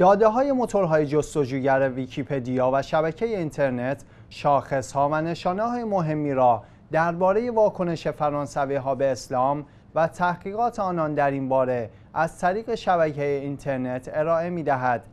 داده های موتورهای جستجوگر ویکیپدیا و شبکه اینترنت شاخص ها و نشانه های مهمی را درباره واکنش فرانسوی ها به اسلام و تحقیقات آنان در این باره از طریق شبکه اینترنت ارائه می دهد.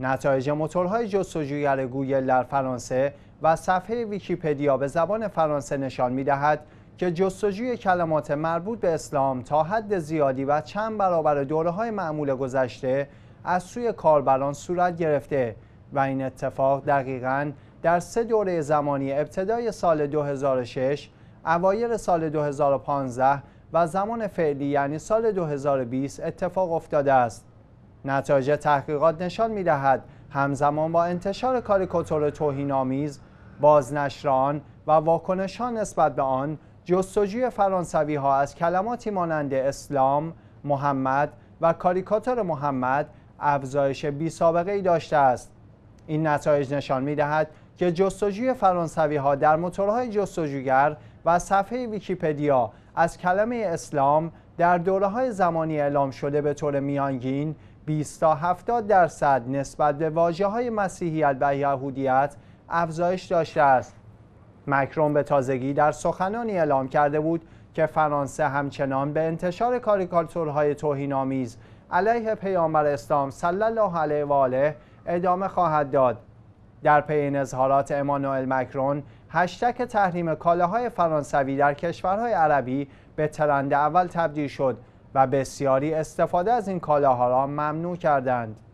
نتایج موتورهای جستجوگر گوگل در فرانسه و صفحه ویکیپدیا به زبان فرانسه نشان می دهد که جستجوی کلمات مربوط به اسلام تا حد زیادی و چند برابر دوره های معمول گذشته از سوی کاربران صورت گرفته و این اتفاق دقیقا در سه دوره زمانی ابتدای سال 2006 اوایل سال 2015 و زمان فعلی یعنی سال 2020 اتفاق افتاده است نتایج تحقیقات نشان می دهد همزمان با انتشار کاریکاتور توهینآمیز بازنشران و واکنشان نسبت به آن جستجوی فرانسوی ها از کلماتی مانند اسلام، محمد و کاریکاتور محمد افزایش بی سابقه ای داشته است این نتایج نشان می دهد که جستجوی فرانسوی ها در موتورهای جستجوگر و صفحه ویکیپدیا از کلمه اسلام در دوره های زمانی اعلام شده به طور میانگین 20 تا 70 درصد نسبت به واجه های مسیحیت و یهودیت افزایش داشته است مکرون به تازگی در سخنانی اعلام کرده بود که فرانسه همچنان به انتشار کاریکاتورهای توهینآمیز علیه پیامبر اسلام صلی الله علیه و آله ادامه خواهد داد در پی این اظهارات امانوئل مکرون هشتک تحریم کالاهای فرانسوی در کشورهای عربی به ترند اول تبدیل شد و بسیاری استفاده از این کالاها را ممنوع کردند